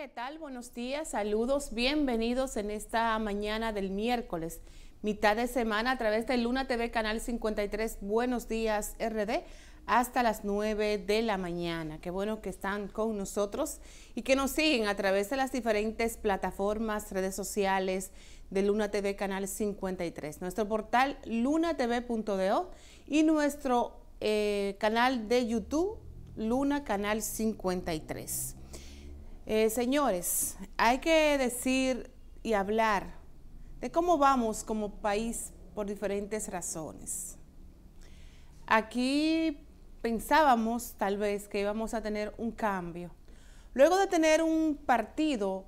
¿qué tal? Buenos días, saludos, bienvenidos en esta mañana del miércoles, mitad de semana a través de Luna TV Canal 53, Buenos días RD, hasta las 9 de la mañana. Qué bueno que están con nosotros y que nos siguen a través de las diferentes plataformas, redes sociales de Luna TV Canal 53, nuestro portal lunatv.do y nuestro eh, canal de YouTube Luna Canal 53. Eh, señores, hay que decir y hablar de cómo vamos como país por diferentes razones. Aquí pensábamos tal vez que íbamos a tener un cambio. Luego de tener un partido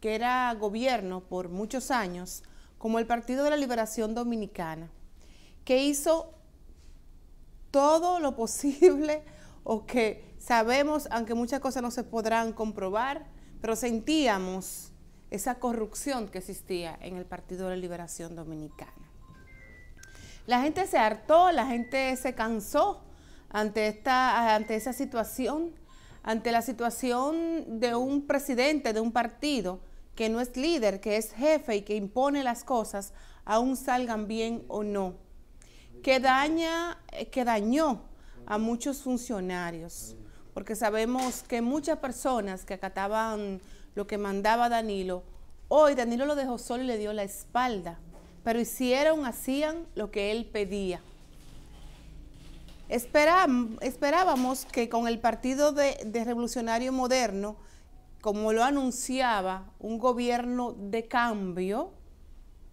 que era gobierno por muchos años, como el Partido de la Liberación Dominicana, que hizo todo lo posible o que Sabemos, aunque muchas cosas no se podrán comprobar, pero sentíamos esa corrupción que existía en el Partido de la Liberación Dominicana. La gente se hartó, la gente se cansó ante, esta, ante esa situación, ante la situación de un presidente de un partido que no es líder, que es jefe y que impone las cosas, aún salgan bien o no, que, daña, eh, que dañó a muchos funcionarios porque sabemos que muchas personas que acataban lo que mandaba Danilo, hoy Danilo lo dejó solo y le dio la espalda, pero hicieron, hacían lo que él pedía. esperábamos que con el Partido de, de Revolucionario Moderno, como lo anunciaba, un gobierno de cambio,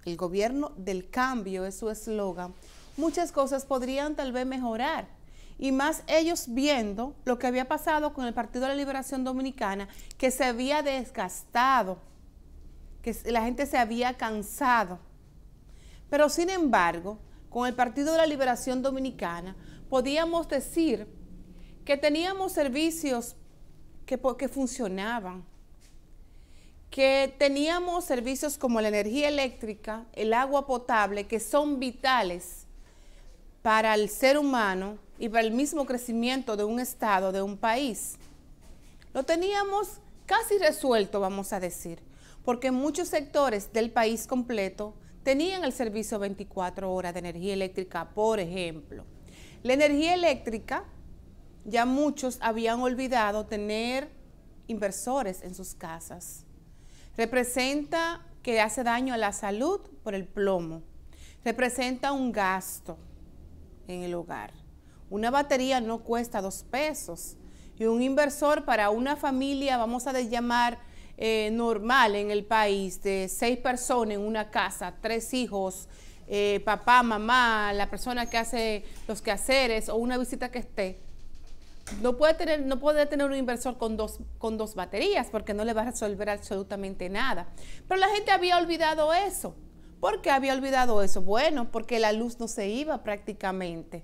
el gobierno del cambio es su eslogan, muchas cosas podrían tal vez mejorar y más ellos viendo lo que había pasado con el Partido de la Liberación Dominicana, que se había desgastado, que la gente se había cansado. Pero sin embargo, con el Partido de la Liberación Dominicana, podíamos decir que teníamos servicios que, funcionaban, que teníamos servicios como la energía eléctrica, el agua potable, que son vitales para el ser humano y para el mismo crecimiento de un Estado, de un país. Lo teníamos casi resuelto, vamos a decir, porque muchos sectores del país completo tenían el servicio 24 horas de energía eléctrica, por ejemplo. La energía eléctrica, ya muchos habían olvidado tener inversores en sus casas. Representa que hace daño a la salud por el plomo. Representa un gasto en el hogar. Una batería no cuesta dos pesos y un inversor para una familia, vamos a llamar eh, normal en el país, de seis personas en una casa, tres hijos, eh, papá, mamá, la persona que hace los quehaceres o una visita que esté, no puede tener, no puede tener un inversor con dos, con dos baterías porque no le va a resolver absolutamente nada. Pero la gente había olvidado eso. ¿Por qué había olvidado eso? Bueno, porque la luz no se iba prácticamente.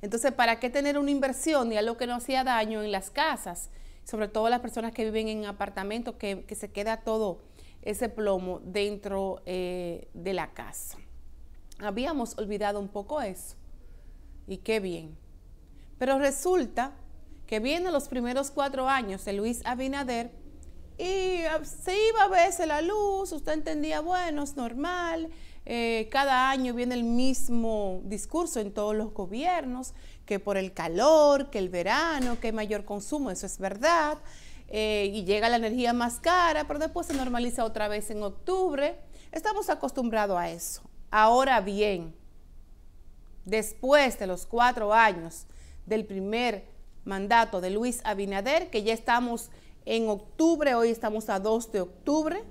Entonces, ¿para qué tener una inversión y algo que no hacía daño en las casas? Sobre todo las personas que viven en apartamentos, que, se queda todo ese plomo dentro eh, de la casa. Habíamos olvidado un poco eso. Y qué bien. Pero resulta que vienen los primeros cuatro años de Luis Abinader y ah, se iba a veces la luz, usted entendía, bueno, es normal, eh, cada año viene el mismo discurso en todos los gobiernos, que por el calor, que el verano, que mayor consumo, eso es verdad, eh, y llega la energía más cara, pero después se normaliza otra vez en octubre. Estamos acostumbrados a eso. Ahora bien, después de los cuatro años del primer mandato de Luis Abinader, que ya estamos en octubre, hoy estamos a 2 de octubre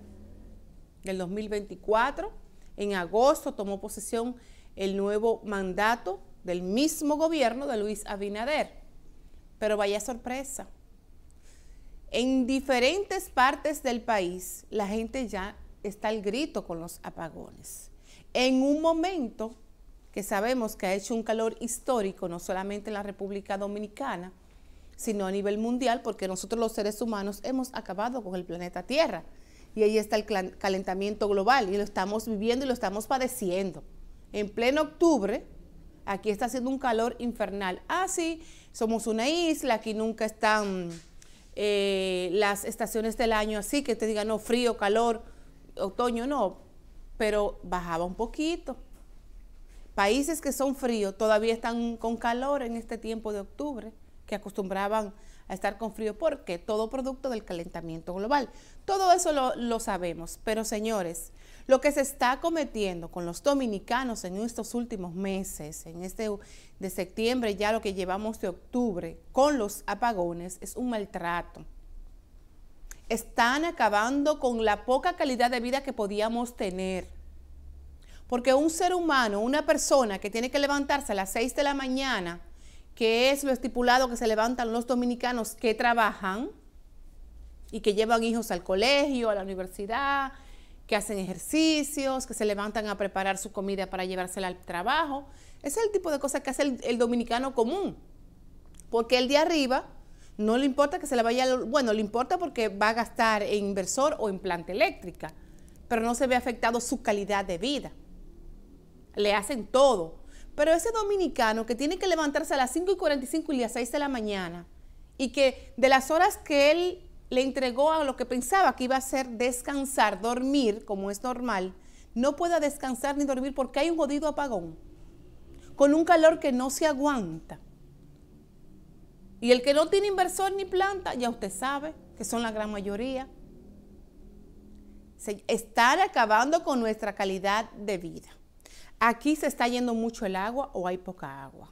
del 2024, en agosto tomó posesión el nuevo mandato del mismo gobierno de Luis Abinader. Pero vaya sorpresa, en diferentes partes del país la gente ya está al grito con los apagones. En un momento que sabemos que ha hecho un calor histórico, no solamente en la República Dominicana, sino a nivel mundial, porque nosotros los seres humanos hemos acabado con el planeta Tierra. Y ahí está el calentamiento global y lo estamos viviendo y lo estamos padeciendo. En pleno octubre, aquí está haciendo un calor infernal. Ah, sí, somos una isla, aquí nunca están eh, las estaciones del año así, que te digan, no, frío, calor, otoño, no, pero bajaba un poquito. Países que son fríos todavía están con calor en este tiempo de octubre que acostumbraban a estar con frío, porque todo producto del calentamiento global. Todo eso lo, sabemos, pero señores, lo que se está cometiendo con los dominicanos en estos últimos meses, en este de septiembre, ya lo que llevamos de octubre, con los apagones, es un maltrato. Están acabando con la poca calidad de vida que podíamos tener. Porque un ser humano, una persona que tiene que levantarse a las 6 de la mañana, que es lo estipulado que se levantan los dominicanos que trabajan y que llevan hijos al colegio, a la universidad, que hacen ejercicios, que se levantan a preparar su comida para llevársela al trabajo. Ese es el tipo de cosas que hace el, dominicano común. Porque el de arriba no le importa que se le vaya, bueno, le importa porque va a gastar en inversor o en planta eléctrica, pero no se ve afectado su calidad de vida. Le hacen todo, pero ese dominicano que tiene que levantarse a las 5 y 45 y las 6 de la mañana y que de las horas que él le entregó a lo que pensaba que iba a ser descansar, dormir, como es normal, no pueda descansar ni dormir porque hay un jodido apagón, con un calor que no se aguanta. Y el que no tiene inversor ni planta, ya usted sabe, que son la gran mayoría, están acabando con nuestra calidad de vida aquí se está yendo mucho el agua o hay poca agua.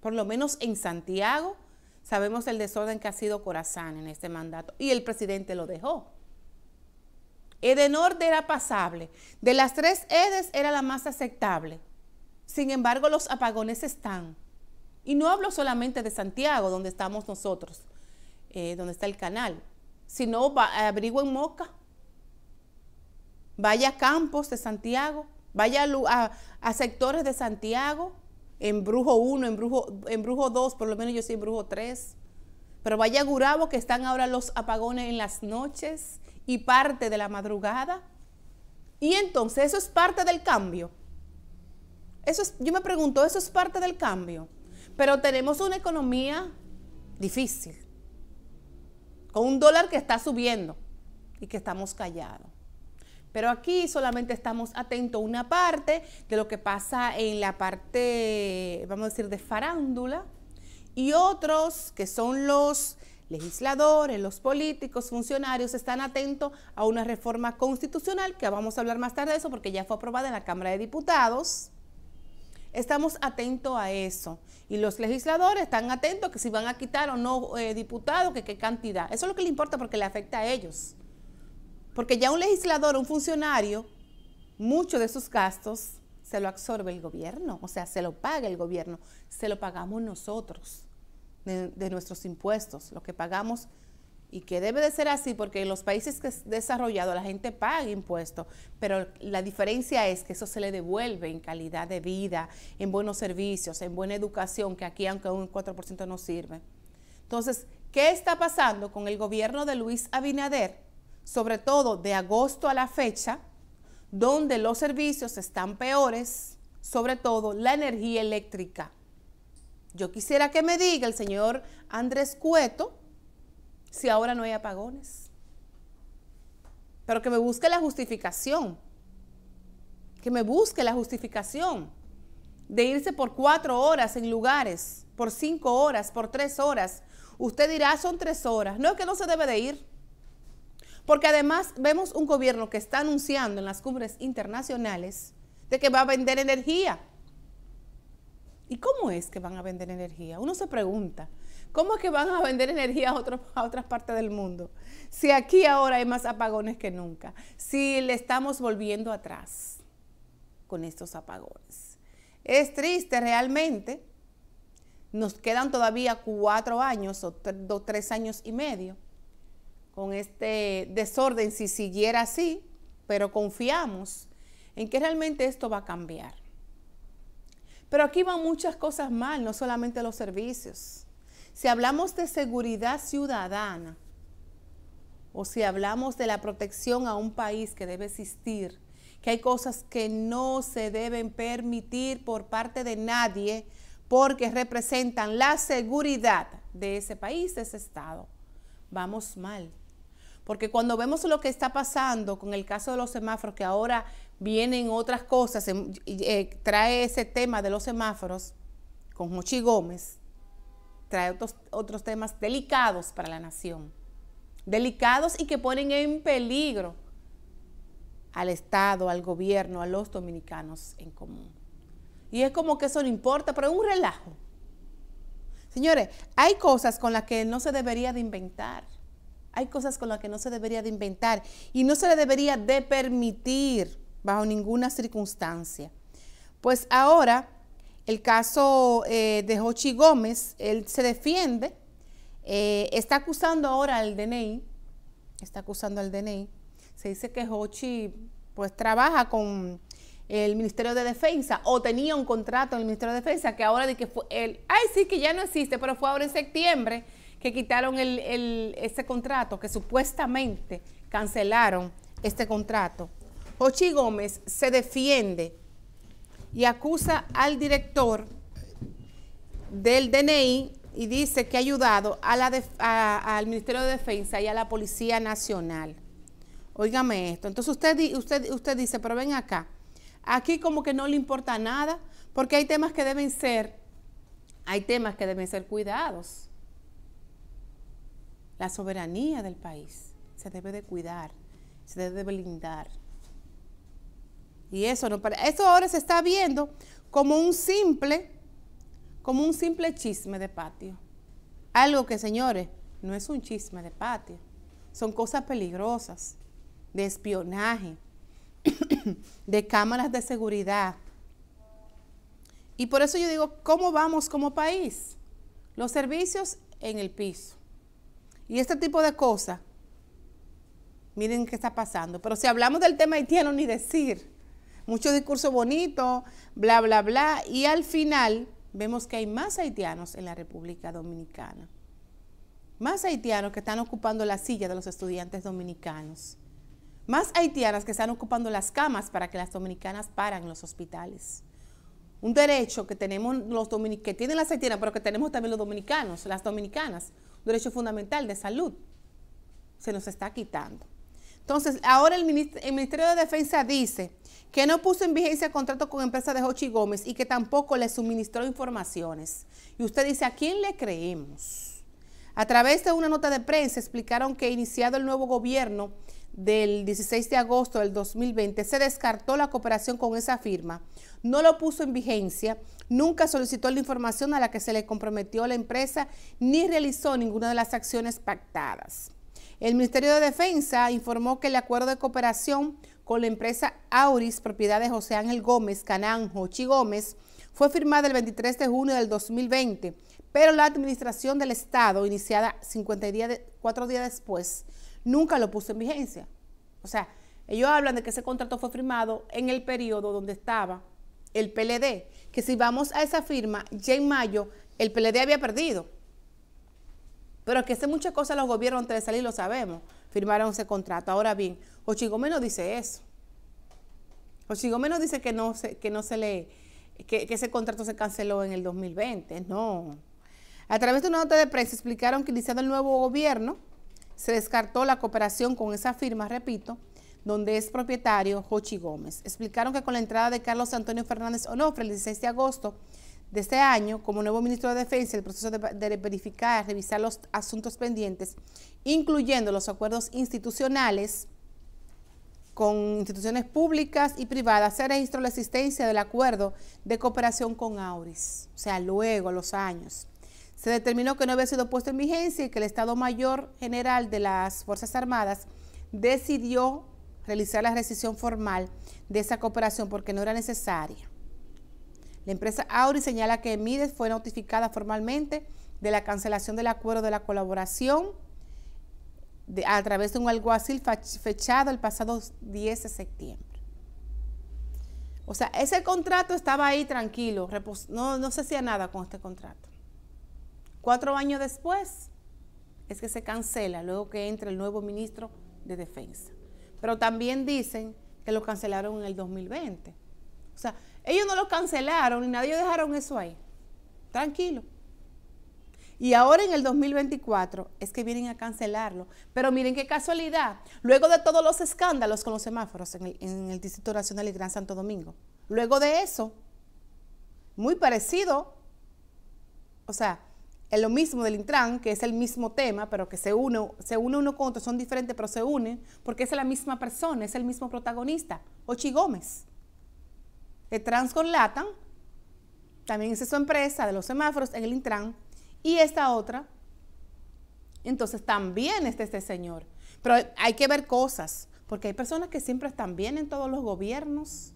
Por lo menos en Santiago sabemos el desorden que ha sido Corazán en este mandato y el presidente lo dejó. Edenorte era pasable, de las tres Edes era la más aceptable. Sin embargo, los apagones están. Y no hablo solamente de Santiago, donde estamos nosotros, eh, donde está el canal, sino va, abrigo en Moca, vaya Campos de Santiago, Vaya a, sectores de Santiago, en Brujo 1, en Brujo, en Brujo 2, por lo menos yo soy en Brujo 3. Pero vaya a Gurabo, que están ahora los apagones en las noches y parte de la madrugada. Y entonces, eso es parte del cambio. Eso es, yo me pregunto, eso es parte del cambio. Pero tenemos una economía difícil, con un dólar que está subiendo y que estamos callados. Pero aquí solamente estamos atentos a una parte de lo que pasa en la parte, vamos a decir, de farándula, y otros que son los legisladores, los políticos, funcionarios, están atentos a una reforma constitucional, que vamos a hablar más tarde de eso porque ya fue aprobada en la Cámara de Diputados. Estamos atentos a eso. Y los legisladores están atentos a que si van a quitar o no eh, diputados, que qué cantidad. Eso es lo que le importa porque le afecta a ellos. Porque ya un legislador, un funcionario, muchos de sus gastos se lo absorbe el gobierno, o sea, se lo paga el gobierno, se lo pagamos nosotros de, nuestros impuestos, lo que pagamos y que debe de ser así porque en los países que desarrollados la gente paga impuestos, pero la diferencia es que eso se le devuelve en calidad de vida, en buenos servicios, en buena educación, que aquí aunque un 4% no sirve. Entonces, ¿qué está pasando con el gobierno de Luis Abinader? sobre todo de agosto a la fecha, donde los servicios están peores, sobre todo la energía eléctrica. Yo quisiera que me diga el señor Andrés Cueto si ahora no hay apagones. Pero que me busque la justificación. Que me busque la justificación de irse por cuatro horas en lugares, por cinco horas, por tres horas. Usted dirá, son tres horas. No, es que no se debe de ir. Porque además vemos un gobierno que está anunciando en las cumbres internacionales de que va a vender energía. ¿Y cómo es que van a vender energía? Uno se pregunta, ¿cómo es que van a vender energía a, a otras partes del mundo? Si aquí ahora hay más apagones que nunca, si le estamos volviendo atrás con estos apagones. Es triste realmente. Nos quedan todavía cuatro años o tres años y medio con este desorden si siguiera así, pero confiamos en que realmente esto va a cambiar. Pero aquí van muchas cosas mal, no solamente los servicios. Si hablamos de seguridad ciudadana o si hablamos de la protección a un país que debe existir, que hay cosas que no se deben permitir por parte de nadie porque representan la seguridad de ese país, de ese estado. Vamos mal. Porque cuando vemos lo que está pasando con el caso de los semáforos, que ahora vienen otras cosas, em, eh, trae ese tema de los semáforos con Mochi Gómez, trae otros, otros temas delicados para la nación, delicados y que ponen en peligro al Estado, al gobierno, a los dominicanos en común. Y es como que eso no importa, pero es un relajo. Señores, hay cosas con las que no se debería de inventar. Hay cosas con las que no se debería de inventar y no se le debería de permitir bajo ninguna circunstancia. Pues ahora, el caso eh, de Jochi Gómez, él se defiende, eh, está acusando ahora al DNI, está acusando al DNI. Se dice que Jochi pues trabaja con el Ministerio de Defensa o tenía un contrato en el Ministerio de Defensa que ahora de que fue él, ay sí que ya no existe, pero fue ahora en septiembre que quitaron el, este contrato, que supuestamente cancelaron este contrato. Ochi Gómez se defiende y acusa al director del DNI y dice que ha ayudado al Ministerio de Defensa y a la Policía Nacional. Óigame esto. Entonces usted, usted, usted dice, pero ven acá, aquí como que no le importa nada, porque hay temas que deben ser, hay temas que deben ser cuidados. La soberanía del país se debe de cuidar, se debe de blindar. Y eso, no, eso ahora se está viendo como un simple, como un simple chisme de patio. Algo que, señores, no es un chisme de patio. Son cosas peligrosas, de espionaje, de cámaras de seguridad. Y por eso yo digo, ¿cómo vamos como país? Los servicios en el piso. Y este tipo de cosas, miren qué está pasando. Pero si hablamos del tema haitiano, ni decir. Mucho discurso bonito, bla, bla, bla. Y al final vemos que hay más haitianos en la República Dominicana. Más haitianos que están ocupando la silla de los estudiantes dominicanos. Más haitianas que están ocupando las camas para que las dominicanas paran los hospitales un derecho que tenemos los que tienen las haitianas, pero que tenemos también los dominicanos, las dominicanas, derecho fundamental de salud. Se nos está quitando. Entonces, ahora el, Ministerio de Defensa dice que no puso en vigencia el contrato con empresa de Jochi Gómez y que tampoco le suministró informaciones. Y usted dice, ¿a quién le creemos? A través de una nota de prensa explicaron que iniciado el nuevo gobierno del 16 de agosto del 2020 se descartó la cooperación con esa firma, no lo puso en vigencia, nunca solicitó la información a la que se le comprometió la empresa ni realizó ninguna de las acciones pactadas. El Ministerio de Defensa informó que el acuerdo de cooperación con la empresa Auris, propiedad de José Ángel Gómez, Cananjo, Chi Gómez, fue firmada el 23 de junio del 2020, pero la administración del Estado, iniciada 54 días después, nunca lo puso en vigencia. O sea, ellos hablan de que ese contrato fue firmado en el periodo donde estaba el PLD, que si vamos a esa firma, ya en mayo el PLD había perdido. Pero que hace muchas cosas los gobiernos antes de salir, lo sabemos, firmaron ese contrato. Ahora bien, Ochi no dice eso. Ochi no dice que no se, que no se le, que, ese contrato se canceló en el 2020, no. A través de una nota de prensa explicaron que iniciado el nuevo gobierno, se descartó la cooperación con esa firma, repito, donde es propietario Jochi Gómez. Explicaron que con la entrada de Carlos Antonio Fernández Onofre el 16 de agosto de este año, como nuevo ministro de Defensa, el proceso de, verificar, revisar los asuntos pendientes, incluyendo los acuerdos institucionales con instituciones públicas y privadas, se registró la existencia del acuerdo de cooperación con Auris, o sea, luego, a los años se determinó que no había sido puesto en vigencia y que el Estado Mayor General de las Fuerzas Armadas decidió realizar la rescisión formal de esa cooperación porque no era necesaria. La empresa Auri señala que Mides fue notificada formalmente de la cancelación del acuerdo de la colaboración a través de un alguacil fechado el pasado 10 de septiembre. O sea, ese contrato estaba ahí tranquilo, no, no se hacía nada con este contrato. Cuatro años después es que se cancela, luego que entra el nuevo ministro de Defensa. Pero también dicen que lo cancelaron en el 2020. O sea, ellos no lo cancelaron y nadie dejaron eso ahí. Tranquilo. Y ahora en el 2024 es que vienen a cancelarlo. Pero miren qué casualidad. Luego de todos los escándalos con los semáforos en el Distrito Nacional y Gran Santo Domingo. Luego de eso, muy parecido. O sea, es lo mismo del Intran, que es el mismo tema, pero que se une, se une uno con otro, son diferentes, pero se unen, porque es la misma persona, es el mismo protagonista, Ochi Gómez. El Trans con Latam, también es su empresa de los semáforos en el Intran, y esta otra, entonces también está este señor. Pero hay que ver cosas, porque hay personas que siempre están bien en todos los gobiernos.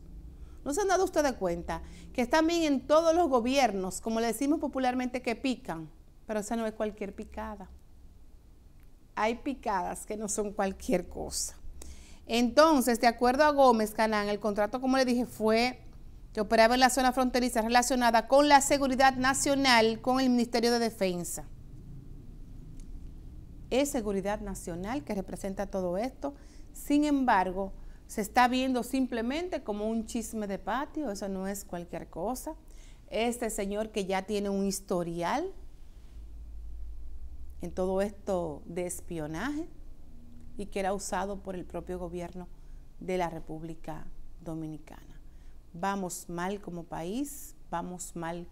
¿No se han dado ustedes cuenta que están bien en todos los gobiernos, como le decimos popularmente, que pican? Pero esa no es cualquier picada. Hay picadas que no son cualquier cosa. Entonces, de acuerdo a Gómez Canán, el contrato, como le dije, fue que operaba en la zona fronteriza relacionada con la seguridad nacional con el Ministerio de Defensa. Es seguridad nacional que representa todo esto. Sin embargo, se está viendo simplemente como un chisme de patio, eso no es cualquier cosa. Este señor que ya tiene un historial en todo esto de espionaje y que era usado por el propio gobierno de la República Dominicana. Vamos mal como país, vamos mal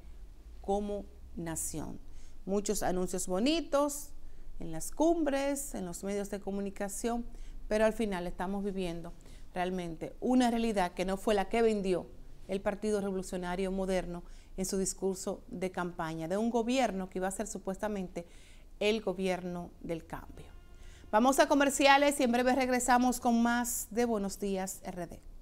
como nación. Muchos anuncios bonitos en las cumbres, en los medios de comunicación, pero al final estamos viviendo realmente una realidad que no fue la que vendió el Partido Revolucionario Moderno en su discurso de campaña, de un gobierno que iba a ser supuestamente el gobierno del cambio. Vamos a comerciales y en breve regresamos con más de Buenos Días RD.